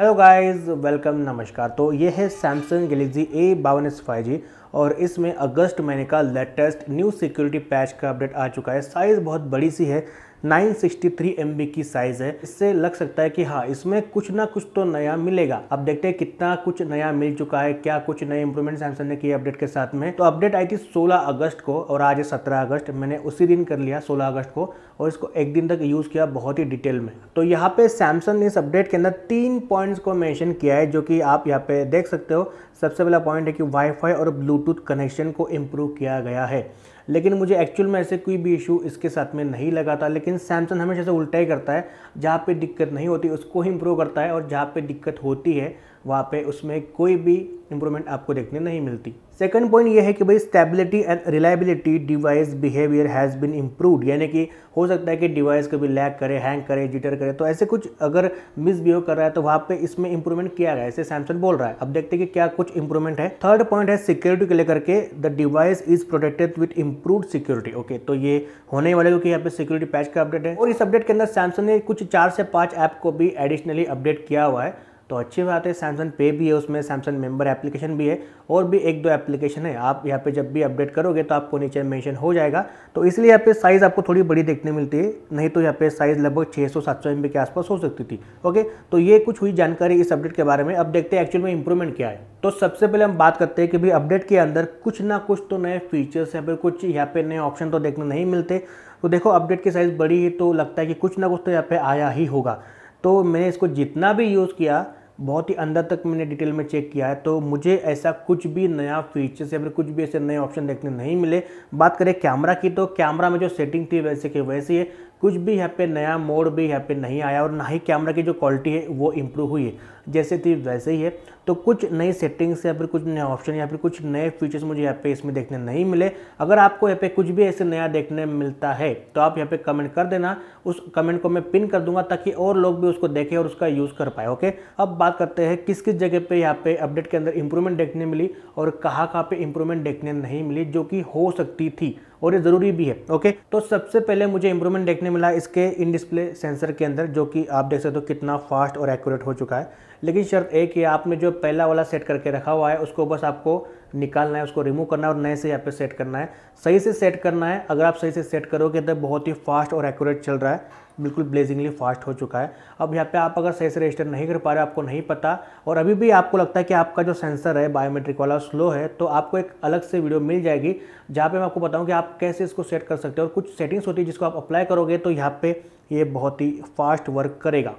hello guys welcome नमस्कार तो ये है सैमसंग गैलेक्सी ए बावन एस फाइव जी और इसमें अगस्त महीने का लेटेस्ट न्यू सिक्योरिटी पैच का अपडेट आ चुका है साइज़ बहुत बड़ी सी है 963 MB की साइज़ है इससे लग सकता है कि हाँ इसमें कुछ ना कुछ तो नया मिलेगा अब देखते हैं कितना कुछ नया मिल चुका है क्या कुछ नए इंप्रूवमेंट सैमसंग ने किए अपडेट के साथ में तो अपडेट आई थी 16 अगस्त को और आज है 17 अगस्त मैंने उसी दिन कर लिया 16 अगस्त को और इसको एक दिन तक यूज़ किया बहुत ही डिटेल में तो यहाँ पे सैमसंग ने इस अपडेट के अंदर तीन पॉइंट्स को मैंशन किया है जो कि आप यहाँ पे देख सकते हो सबसे पहला पॉइंट है कि वाईफाई और ब्लू ब्लूटूथ कनेक्शन को इम्प्रूव किया गया है लेकिन मुझे एक्चुअल में ऐसे कोई भी इशू इसके साथ में नहीं लगा था लेकिन सैमसंग हमेशा से उल्टा ही करता है जहाँ पे दिक्कत नहीं होती उसको ही इम्प्रूव करता है और जहाँ पे दिक्कत होती है वहाँ पे उसमें कोई भी इंप्रूवमेंट आपको देखने नहीं मिलती सेकंड पॉइंट ये है कि भाई stability and reliability device behaviour has been improved यानी कि हो सकता है कि डिवाइस कभी लैग करे हैंग करे जिटर करे तो ऐसे कुछ अगर मिसबिहेव कर रहा है तो वहाँ पे इसमें इंप्रूवमेंट किया गया ऐसे सैमसंग बोल रहा है अब देखते हैं कि क्या कुछ इंप्रूवमेंट है थर्ड पॉइंट है सिक्योरिटी को लेकर के the device is protected with improve security okay तो ये होने ही वाले क्योंकि यहाँ पे सिक्योरिटी पैच का अपडेट है और इस अपडेट के अंदर सैमसंग ने कुछ चार से पाँच ऐप को भी एडिशनली अपडेट किया हुआ है तो अच्छी बात है सैमसंग पे भी है उसमें सैमसंग मेंबर एप्लीकेशन भी है और भी एक दो एप्लीकेशन है आप यहाँ पे जब भी अपडेट करोगे तो आपको नीचे मेंशन हो जाएगा तो इसलिए यहाँ पे साइज़ आपको थोड़ी बड़ी देखने मिलती है नहीं तो यहाँ पे साइज़ लगभग 600 सौ सात के आसपास हो सकती थी ओके तो ये कुछ हुई जानकारी इस अपडेट के बारे में अब देखते हैं एक्चुअल में इंप्रूवमेंट क्या है तो सबसे पहले हम बात करते हैं कि भाई अपडेट के अंदर कुछ ना कुछ तो नए फीचर्स या फिर कुछ यहाँ पे नए ऑप्शन तो देखने नहीं मिलते तो देखो अपडेट की साइज़ बड़ी है तो लगता है कि कुछ ना कुछ तो यहाँ पे आया ही होगा तो मैंने इसको जितना भी यूज़ किया बहुत ही अंदर तक मैंने डिटेल में चेक किया है तो मुझे ऐसा कुछ भी नया फीचर्स या फिर कुछ भी ऐसे नए ऑप्शन देखने नहीं मिले बात करें कैमरा की तो कैमरा में जो सेटिंग थी वैसे की वैसी है कुछ भी यहाँ पे नया मोड भी यहाँ पे नहीं आया और ना ही कैमरा की जो क्वालिटी है वो इम्प्रूव हुई है जैसे थी वैसे ही है तो कुछ नई सेटिंग्स या फिर कुछ नए ऑप्शन या फिर कुछ नए फीचर्स मुझे यहाँ पे इसमें देखने नहीं मिले अगर आपको यहाँ पे कुछ भी ऐसे नया देखने मिलता है तो आप यहाँ पे कमेंट कर देना उस कमेंट को मैं पिन कर दूंगा ताकि और लोग भी उसको देखें और उसका यूज़ कर पाए ओके अब बात करते हैं किस किस जगह पर यहाँ पे अपडेट के अंदर इंप्रूवमेंट देखने मिली और कहाँ कहाँ पर इंप्रूवमेंट देखने नहीं मिली जो कि हो सकती थी और ये ज़रूरी भी है ओके तो सबसे पहले मुझे इंप्रूवमेंट देखने मिला इसके इन डिस्प्ले सेंसर के अंदर जो कि आप देख सकते हो कितना फास्ट और एक्यूरेट हो चुका है लेकिन शर्त एक है आपने जो पहला वाला सेट करके रखा हुआ है उसको बस आपको निकालना है उसको रिमूव करना है और नए से यहाँ पे सेट करना है सही से सेट करना है अगर आप सही से सेट करोगे तो बहुत ही फास्ट और एक्यूरेट चल रहा है बिल्कुल ब्लेजिंगली फास्ट हो चुका है अब यहाँ पे आप अगर सही से रजिस्टर नहीं कर पा रहे आपको नहीं पता और अभी भी आपको लगता है कि आपका जो सेंसर है बायोमेट्रिक वाला स्लो है तो आपको एक अलग से वीडियो मिल जाएगी जहाँ पर मैं आपको बताऊँ कि आप कैसे इसको सेट कर सकते हो और कुछ सेटिंग्स होती है जिसको आप अप्लाई करोगे तो यहाँ पर ये बहुत ही फास्ट वर्क करेगा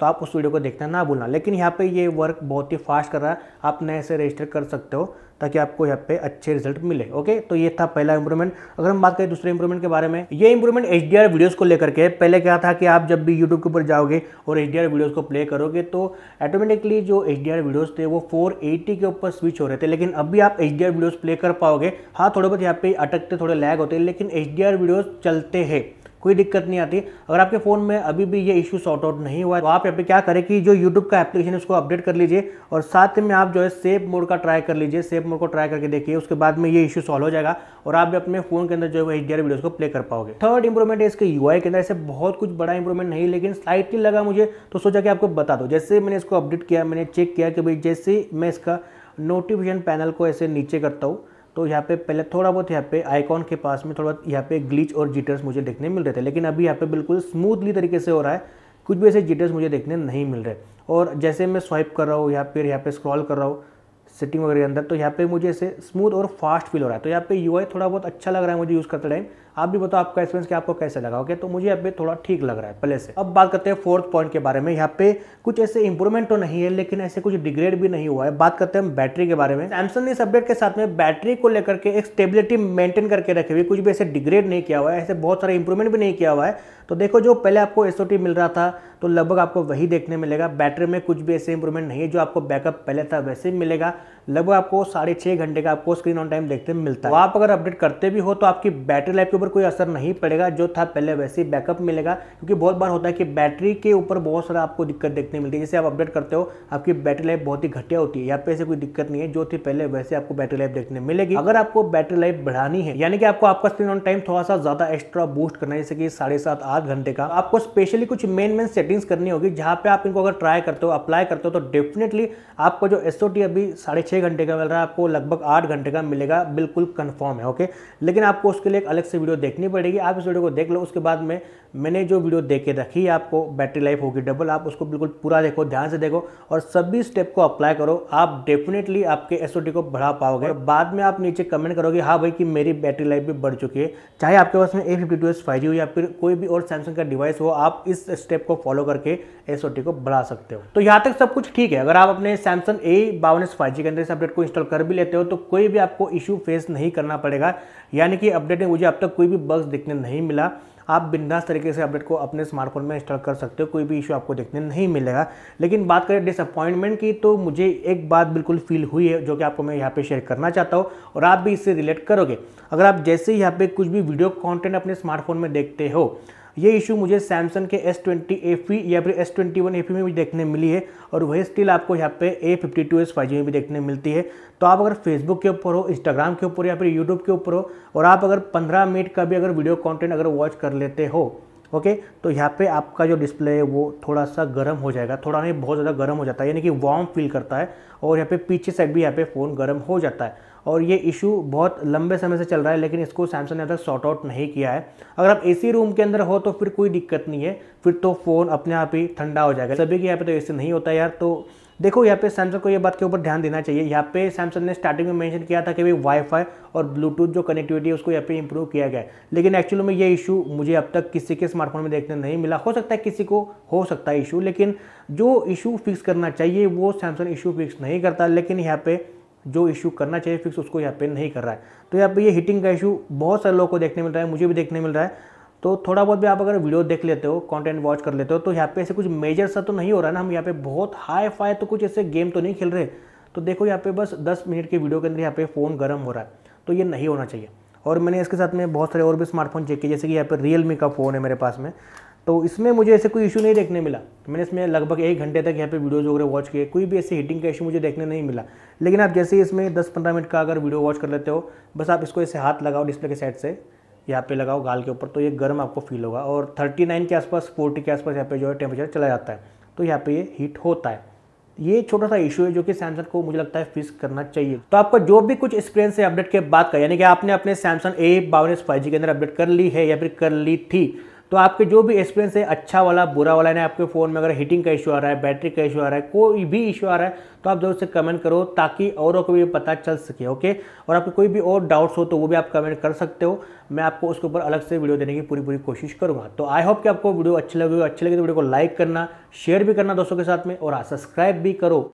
तो आप उस वीडियो को देखना ना भूलना लेकिन यहाँ पे ये वर्क बहुत ही फास्ट कर रहा है आप नए से रजिस्टर कर सकते हो ताकि आपको यहाँ पे अच्छे रिजल्ट मिले ओके तो ये था पहला इंप्रूवमेंट अगर हम बात करें दूसरे इंप्रूवमेंट के बारे में ये इंप्रूवमेंट एच डी वीडियोज़ को लेकर के पहले क्या था कि आप जब भी यूट्यूब के ऊपर जाओगे और एच डी वीडियोज़ को प्ले करोगे तो ऑटोमेटिकली जो एच डी वीडियोज़ थे वो फोर के ऊपर स्विच हो रहे थे लेकिन अभी आप एच डी वीडियोज़ प्ले कर पाओगे हाँ थोड़े बहुत यहाँ पे अटकते थोड़े लैग होते हैं लेकिन एच डी वीडियोज़ चलते हैं कोई दिक्कत नहीं आती अगर आपके फ़ोन में अभी भी ये इशू सॉर्ट आउट नहीं हुआ है तो आप यहाँ पे क्या करें कि जो यूट्यूब का एप्लीकेशन है उसको अपडेट कर लीजिए और साथ में आप जो है सेफ मोड का ट्राई कर लीजिए सेफ मोड को ट्राई करके देखिए उसके बाद में ये इशू सॉल्व हो जाएगा और आप भी अपने फोन के अंदर जो है एच डी वीडियोज को प्ले कर पाओगे थर्ड इंप्रूवमेंट है इसके यू के अंदर ऐसे बहुत कुछ बड़ा इंप्रूवमेंट नहीं लेकिन स्लाइटली लगा मुझे तो सोचा कि आपको बता दो जैसे मैंने इसको अपडेट किया मैंने चेक किया कि भाई जैसे मैं इसका नोटिफिकेशन पैनल को ऐसे नीचे करता हूँ तो यहाँ पे पहले थोड़ा बहुत यहाँ पे आइकॉन के पास में थोड़ा यहाँ पे ग्लिच और जीटर्स मुझे देखने मिल रहे थे लेकिन अभी यहाँ पे बिल्कुल स्मूथली तरीके से हो रहा है कुछ भी ऐसे जीटर्स मुझे देखने नहीं मिल रहे और जैसे मैं स्वाइप कर रहा हूँ या फिर यहाँ पे स्क्रॉल कर रहा हूँ सेटिंग वगैरह के अंदर तो यहाँ पे मुझे ऐसे स्मूथ और फास्ट फील हो रहा है तो यहाँ पे यू थोड़ा बहुत अच्छा लग रहा है मुझे यूज़ करते टाइम आप भी बताओ आपका एक्सपीरियंस कि आपको कैसे लगा ओके तो मुझे अब भी थोड़ा ठीक लग रहा है पहले से अब बात करते हैं फोर्थ पॉइंट के बारे में यहाँ पे कुछ ऐसे इंप्रूवमेंट तो नहीं है लेकिन ऐसे कुछ डिग्रेड भी नहीं हुआ है बात करते हैं बैटरी के बारे में सैमसंग ने इस अपडेट के साथ में बैटरी को लेकर के एक स्टेबिलिटी मेंटेन करके रखी हुई कुछ भी ऐसे डिग्रेड नहीं किया हुआ है ऐसे बहुत सारे इंप्रूवमेंट भी नहीं किया हुआ है तो देखो जो पहले आपको एस मिल रहा था तो लगभग आपको वही देखने मिलेगा बैटरी में कुछ भी ऐसे इंप्रूवमेंट नहीं है जो आपको बैकअप पहले था वैसे ही मिलेगा लगभग आपको साढ़े छः घंटे का आपको स्क्रीन ऑन टाइम देखते मिलता है तो आप अगर अपडेट करते भी हो तो आपकी बैटरी लाइफ को ऊपर कोई असर नहीं पड़ेगा जो था पहले वैसे ही बैकअप मिलेगा क्योंकि बहुत बार होता है कि बैटरी के ऊपर बहुत सारा आपको दिक्कत देखने मिलती है जैसे आप अपडेट करते हो आपकी बैटरी लाइफ बहुत ही घटिया होती है यहाँ पे ऐसे कोई दिक्कत नहीं है जो थी पहले वैसे आपको बैटरी लाइफ देखने मिलेगी अगर आपको बैटरी लाइफ बढ़ानी है यानी कि आपको आपका स्क्रीन ऑन टाइम थोड़ा सा ज्यादा एक्स्ट्रा बूस्ट करना है जैसे कि साढ़े सात आठ घंटे का आपको स्पेशली कुछ मेन मेन सेटिंग्स करनी होगी जहाँ पे आप इनको अगर ट्राई करते हो अप्लाई करते हो तो डेफिनेटली आपको जो एसओ अभी साढ़े छः घंटे का मिल रहा है आपको लगभग आठ घंटे का मिलेगा बिल्कुल कन्फर्म है ओके लेकिन आपको उसके लिए एक अलग से वीडियो वीडियो देखनी पड़ेगी आप इस वीडियो को देख लो उसके बाद में मैंने जो वीडियो दे के रखी है आपको बैटरी लाइफ होगी डबल आप उसको बिल्कुल पूरा देखो ध्यान से देखो और सभी स्टेप को अप्लाई करो आप डेफिनेटली आपके एस को बढ़ा पाओगे और बाद में आप नीचे कमेंट करोगे हाँ भाई कि मेरी बैटरी लाइफ भी बढ़ चुकी है चाहे आपके पास में A fifty two S five G हो या फिर कोई भी और सैमसंग का डिवाइस हो आप इस स्टेप को फॉलो करके एस को बढ़ा सकते हो तो यहाँ तक सब कुछ ठीक है अगर आप अपने सैमसंग ए बावन एस फाइव जी के अंदर इस अपडेट को इंस्टॉल कर भी लेते हो तो कोई भी आपको इश्यू फेस नहीं करना पड़ेगा यानी कि अपडेट में मुझे अब तक कोई भी बग्स दिखने नहीं मिला आप बिंदास तरीके से अपडेट को अपने स्मार्टफोन में इंस्टॉल कर सकते हो कोई भी इशू आपको देखने नहीं मिलेगा लेकिन बात करें डिसअपॉइंटमेंट की तो मुझे एक बात बिल्कुल फील हुई है जो कि आपको मैं यहाँ पर शेयर करना चाहता हूँ और आप भी इससे रिलेट करोगे अगर आप जैसे यहाँ पर कुछ भी वीडियो कॉन्टेंट अपने स्मार्टफोन में देखते हो ये इशू मुझे सैमसंग के एस ट्वेंटी पी या फिर एस ट्वेंटी वन पी में भी देखने मिली है और वही स्टिल आपको यहाँ पे A fifty two S five में भी देखने मिलती है तो आप अगर फेसबुक के ऊपर हो इंस्टाग्राम के ऊपर या फिर यूट्यूब के ऊपर हो और आप अगर पंद्रह मिनट का भी अगर वीडियो कॉन्टेंट अगर वॉच कर लेते हो ओके तो यहाँ पे आपका जो डिस्प्ले है वो थोड़ा सा गर्म हो जाएगा थोड़ा नहीं बहुत ज़्यादा गर्म हो जाता है यानी कि वार्म फील करता है और यहाँ पे पीछे साइड भी यहाँ पे फ़ोन गर्म हो जाता है और ये इशू बहुत लंबे समय से चल रहा है लेकिन इसको सैमसंग ने अब तक सॉर्ट आउट नहीं किया है अगर आप एसी रूम के अंदर हो तो फिर कोई दिक्कत नहीं है फिर तो फ़ोन अपने आप ही ठंडा हो जाएगा सभी के यहाँ पे तो एसी नहीं होता यार तो देखो यहाँ पे सैमसंग को ये बात के ऊपर ध्यान देना चाहिए यहाँ पे सैमसंग ने स्टार्टिंग में मेंशन किया था कि भाई वाईफाई और ब्लूटूथ जो कनेक्टिविटी है उसको यहाँ पे इंप्रूव किया गया है लेकिन एक्चुअली में ये इशू मुझे अब तक किसी के स्मार्टफोन में देखने नहीं मिला हो सकता है किसी को हो सकता है इशू लेकिन जो इशू फिक्स करना चाहिए वो सैमसंग इशू फिक्स नहीं करता लेकिन यहाँ पे जो इशू करना चाहिए फिक्स उसको यहाँ पे नहीं कर रहा है तो यहाँ पे ये हीटिंग का इशू बहुत सारे लोगों को देखने मिल रहा है मुझे भी देखने मिल रहा है तो थोड़ा बहुत भी आप अगर वीडियो देख लेते हो कंटेंट वॉच कर लेते हो तो यहाँ पे ऐसे कुछ मेजर सा तो नहीं हो रहा ना हम यहाँ पे बहुत हाई फाई तो कुछ ऐसे गेम तो नहीं खेल रहे तो देखो यहाँ पे बस दस मिनट के वीडियो के अंदर यहाँ पे फ़ोन गर्म हो रहा है तो ये नहीं होना चाहिए और मैंने इसके साथ में बहुत सारे और भी स्मार्टफोन चेक किए जैसे कि यहाँ पर रियलमी का फ़ोन है मेरे पास में तो इसमें मुझे ऐसे कोई इशू नहीं देखने मिला मैंने इसमें लगभग एक घंटे तक यहाँ पे वीडियोज़ वगैरह वॉच किए कोई भी ऐसे हीटिंग का इशू मुझे देखने नहीं मिला लेकिन आप जैसे ही इसमें दस पंद्रह मिनट का अगर वीडियो वॉच कर लेते हो बस आप इसको ऐसे हाथ लगाओ डिस्प्ले के साइड से यहाँ पे लगाओ गाल के ऊपर तो ये गर्म आपको फील होगा और थर्टी नाइन के आसपास फोर्टी के आसपास यहाँ पे जो है टेम्परेचर चला जाता है तो यहाँ पे ये हीट होता है ये छोटा सा इशू है जो कि सैमसंग को मुझे लगता है फिक्स करना चाहिए तो आपका जो भी कुछ एक्सपीरियंस है अपडेट के बाद का यानी कि आपने अपने सैमसंग ए बावन फाइव के अंदर अपडेट कर ली है या फिर कर ली थी तो आपके जो भी एक्सपीरियंस है अच्छा वाला बुरा वाला ना आपके फ़ोन में अगर हीटिंग का इशू आ रहा है बैटरी का इशू आ रहा है कोई भी इशू आ रहा है तो आप जरूर से कमेंट करो ताकि औरों को भी पता चल सके ओके और आपके कोई भी और डाउट्स हो तो वो भी आप कमेंट कर सकते हो मैं आपको उसके ऊपर अलग से वीडियो देने की पूरी पूरी कोशिश करूँगा तो आई होप कि आपको वीडियो अच्छी लगी अच्छी लगे तो वीडियो को लाइक करना शेयर भी करना दोस्तों के साथ में और सब्सक्राइब भी करो